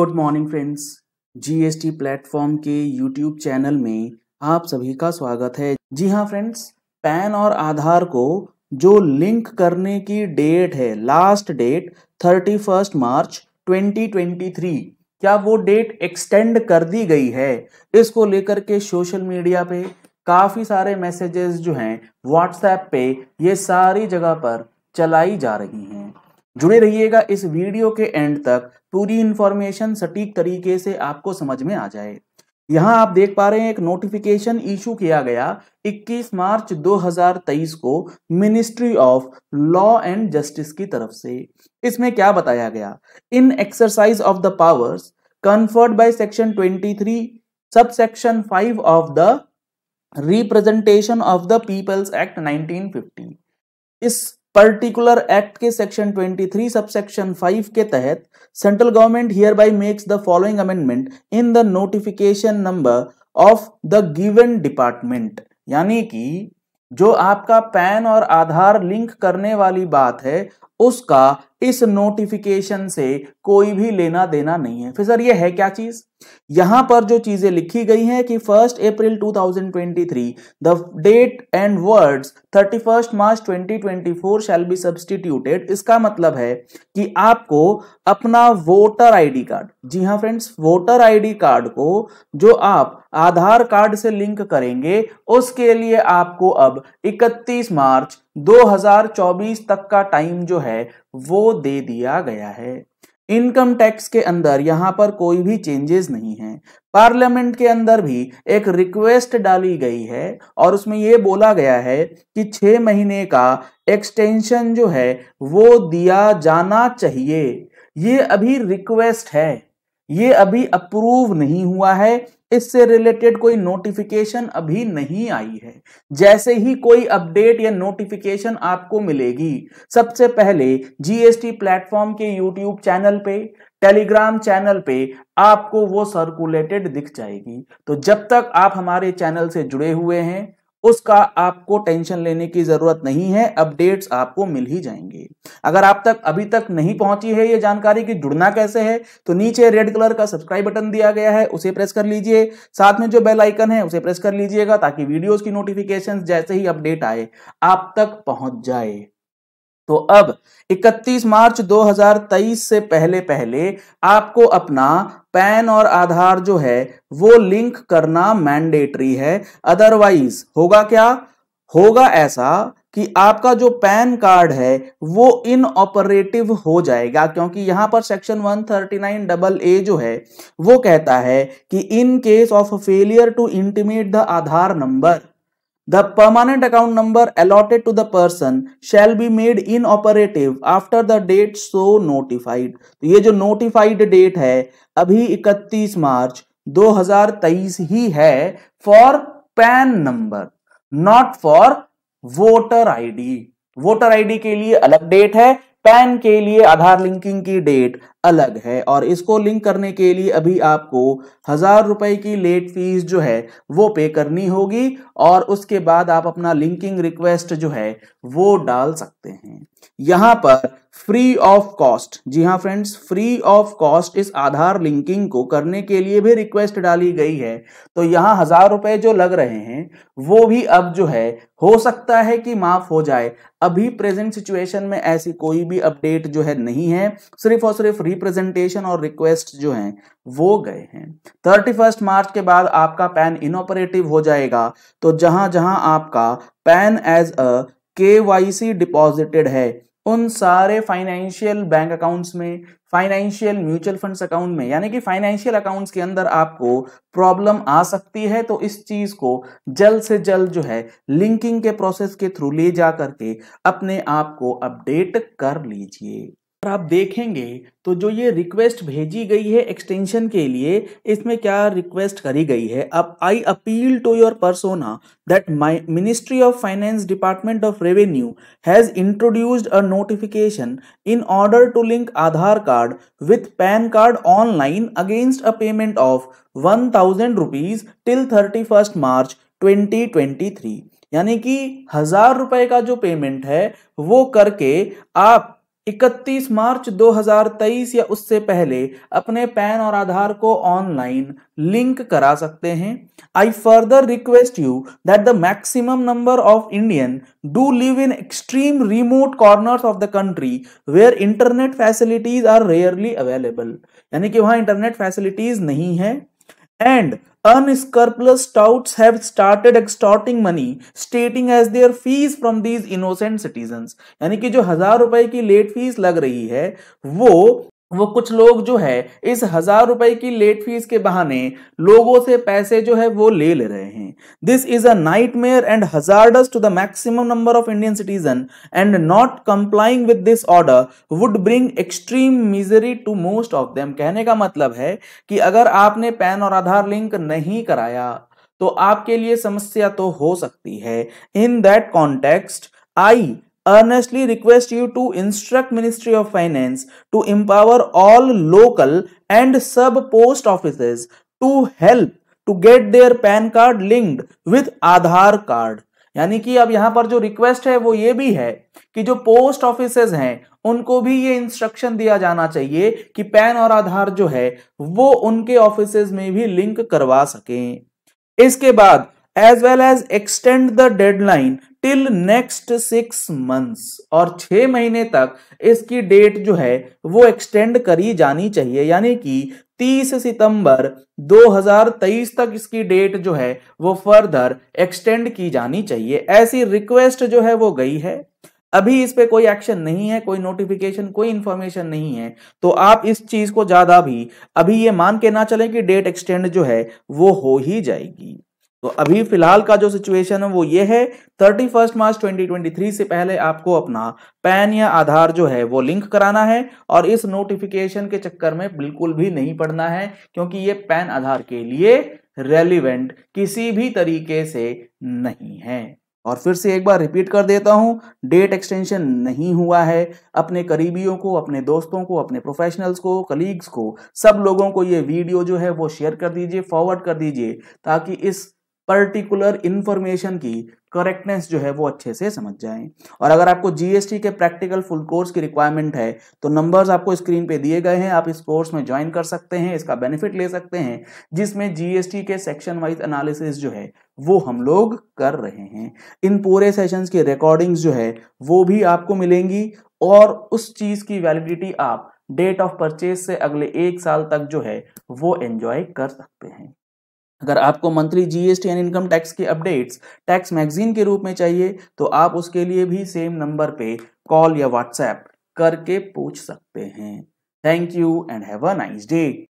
Good morning friends GST platform के YouTube channel में आप सभी का स्वागत है जी हाँ फ्रेंड्स पैन और आधार को जो लिंक करने की डेट है last date thirty first March 2023 क्या वो डेट एक्सटेंड कर दी गई है इसको लेकर के सोशल मीडिया पे काफ़ी सारे मैसेजेस जो हैं व्हाट्सएप पे ये सारी जगह पर चलाई जा रही हैं जुड़े रहिएगा इस वीडियो के एंड तक पूरी इंफॉर्मेशन सटीक तरीके से आपको समझ में आ जाए यहाँ आप देख पा रहे हैं एक नोटिफिकेशन इशू किया गया 21 मार्च 2023 को ministry of law and justice की तरफ से इसमें क्या बताया गया in exercise of the powers conferred by section 23 sub section 5 of the representation of the people's act 1950 इस पर्टिकुलर एक्ट के सेक्शन 23 सबसेक्शन 5 के तहत central government hereby makes the following amendment in the notification number of the given department यानी कि जो आपका pan और आधार link करने वाली बात है उसका इस नोटिफिकेशन से कोई भी लेना देना नहीं है फिर सर ये है क्या चीज यहां पर जो चीजें लिखी गई हैं कि first April 2023 the date and words 31 March 2024 shall be substituted इसका मतलब है कि आपको अपना वोटर आईडी कार्ड जी हां फ्रेंड्स वोटर आईडी कार्ड को जो आप आधार कार्ड से लिंक करेंगे उसके लिए आपको अब 31 मार्च 2024 तक का टाइम जो है वो दे दिया गया है इनकम टैक्स के अंदर यहां पर कोई भी चेंजेस नहीं है पार्लियामेंट के अंदर भी एक रिक्वेस्ट डाली गई है और उसमें ये बोला गया है कि छह महीने का एक्सटेंशन जो है वो दिया जाना चाहिए ये अभी रिक्वेस्ट है ये अभी अप्रूव नहीं हुआ है इससे रिलेटेड कोई नोटिफिकेशन अभी नहीं आई है जैसे ही कोई अपडेट या नोटिफिकेशन आपको मिलेगी सबसे पहले जीएसटी प्लेटफॉर्म के यूट्यूब चैनल पे टेलीग्राम चैनल पे आपको वो सर्कुलेटेड दिख जाएगी तो जब तक आप हमारे चैनल से जुड़े हुए हैं उसका आपको टेंशन लेने की जरूरत नहीं है अपडेट्स आपको मिल ही जाएंगे अगर आप तक अभी तक नहीं पहुंची है ये जानकारी कि जुड़ना कैसे है तो नीचे रेड कलर का सब्सक्राइब बटन दिया गया है उसे प्रेस कर लीजिए साथ में जो बेल आइकन है उसे प्रेस कर लीजिएगा ताकि वीडियोस की नोटिफिकेशन जैसे ही अपडेट आए आप तक पहुंच जाए तो अब 31 मार्च 2023 से पहले पहले आपको अपना पैन और आधार जो है वो लिंक करना मैंडेटरी है अदरवाइज होगा क्या होगा ऐसा कि आपका जो पैन कार्ड है वो इन ऑपरेटिव हो जाएगा क्योंकि यहां पर सेक्शन 139 डबल ए जो है वो कहता है कि in case of failure to intimate the Aadhaar number The permanent account number allotted to the person shall be made inoperative after the date so notified. तो ये जो notified date है अभी 31 मार्च 2023 ही है for PAN number not for voter ID voter ID के लिए अलग डेट है पैन के लिए आधार लिंकिंग की डेट अलग है और इसको लिंक करने के लिए अभी आपको हजार रुपए की लेट फीस जो है वो पे करनी होगी और उसके बाद आप अपना लिंकिंग रिक्वेस्ट जो है वो डाल सकते हैं यहां पर फ्री ऑफ कॉस्ट जी हाँ फ्रेंड्स फ्री ऑफ कॉस्ट इस आधार लिंकिंग को करने के लिए भी रिक्वेस्ट डाली गई है तो यहाँ हजार रुपए जो लग रहे हैं वो भी अब जो है हो सकता है कि माफ हो जाए अभी प्रेजेंट सिचुएशन में ऐसी कोई भी अपडेट जो है नहीं है सिर्फ और सिर्फ रिप्रेजेंटेशन और रिक्वेस्ट जो हैं वो गए हैं थर्टी फर्स्ट मार्च के बाद आपका पैन इनऑपरेटिव हो जाएगा तो जहां जहां आपका पैन एज अ के वाई सी डिपॉजिटेड है उन सारे फाइनेंशियल बैंक अकाउंट्स में फाइनेंशियल म्यूचुअल फंड्स अकाउंट में यानी कि फाइनेंशियल अकाउंट्स के अंदर आपको प्रॉब्लम आ सकती है तो इस चीज को जल्द से जल्द जो है लिंकिंग के प्रोसेस के थ्रू ले जा करके अपने आप को अपडेट कर लीजिए और आप देखेंगे तो जो ये रिक्वेस्ट भेजी गई है एक्सटेंशन के लिए इसमें क्या रिक्वेस्ट करी गई है अब I appeal to your persona that my ministry of finance department of revenue has introduced a notification in order to link Aadhaar card with PAN card online against a payment of one thousand rupees till thirty first March twenty twenty three यानी कि हजार रुपए का जो payment है वो करके आप इकतीस मार्च 2023 या उससे पहले अपने पैन और आधार को ऑनलाइन लिंक करा सकते हैं I further request you that the maximum number of Indian do live in extreme remote corners of the country where internet facilities are rarely available यानी कि वहां इंटरनेट फैसिलिटीज नहीं है and Unscrupulous touts have started extorting money, stating as their fees from these innocent citizens. यानी कि जो हजार रुपए की लेट फीस लग रही है वो वो कुछ लोग जो है इस हजार रुपए की लेट फीस के बहाने लोगों से पैसे जो है वो ले ले रहे हैं this is a nightmare and hazardous to the maximum number of Indian citizen and not complying with this order would bring extreme misery to most of them कहने का मतलब है कि अगर आपने पैन और आधार लिंक नहीं कराया तो आपके लिए समस्या तो हो सकती है in that context I earnestly request you to instruct Ministry of Finance to empower all local and sub post offices to help to get their PAN card linked with Aadhaar card. यानी कि अब यहाँ पर जो request है वो ये भी है कि जो पोस्ट ऑफिस हैं उनको भी ये इंस्ट्रक्शन दिया जाना चाहिए कि पैन और आधार जो है वो उनके ऑफिस में भी लिंक करवा सकें इसके बाद as well as extend the deadline till next six months और छह महीने तक इसकी डेट जो है वो एक्सटेंड करी जानी चाहिए यानी कि 30 सितंबर 2023 तक इसकी डेट जो है वो फर्दर एक्सटेंड की जानी चाहिए ऐसी रिक्वेस्ट जो है वो गई है अभी इस पे कोई एक्शन नहीं है कोई नोटिफिकेशन कोई इंफॉर्मेशन नहीं है तो आप इस चीज को ज्यादा भी अभी ये मान के ना चलें कि डेट एक्सटेंड जो है वो हो ही जाएगी तो अभी फिलहाल का जो सिचुएशन है वो ये है थर्टी फर्स्ट मार्च 2023 से पहले आपको अपना पैन या आधार जो है वो लिंक कराना है और इस नोटिफिकेशन के चक्कर में बिल्कुल भी नहीं पड़ना है क्योंकि ये पैन आधार के लिए रेलिवेंट किसी भी तरीके से नहीं है और फिर से एक बार रिपीट कर देता हूँ डेट एक्सटेंशन नहीं हुआ है अपने करीबियों को अपने दोस्तों को अपने प्रोफेशनल्स को कलीग्स को सब लोगों को ये वीडियो जो है वो शेयर कर दीजिए फॉरवर्ड कर दीजिए ताकि इस पर्टिकुलर इंफॉर्मेशन की करेक्टनेस जो है वो अच्छे से समझ जाएं और अगर आपको जीएसटी के प्रैक्टिकल फुल कोर्स की रिक्वायरमेंट है तो नंबर्स आपको स्क्रीन पे दिए गए हैं आप इस कोर्स में ज्वाइन कर सकते हैं इसका बेनिफिट ले सकते हैं जिसमें जीएसटी के सेक्शन वाइज एनालिसिस जो है वो हम लोग कर रहे हैं इन पूरे सेशंस की रिकॉर्डिंग्स जो है वो भी आपको मिलेंगी और उस चीज की वैलिडिटी आप डेट ऑफ परचेज से अगले एक साल तक जो है वो एंजॉय कर सकते हैं अगर आपको monthly GST and income tax के अपडेट्स टैक्स मैगजीन के रूप में चाहिए तो आप उसके लिए भी सेम नंबर पे कॉल या व्हाट्सएप करके पूछ सकते हैं thank you and have a nice day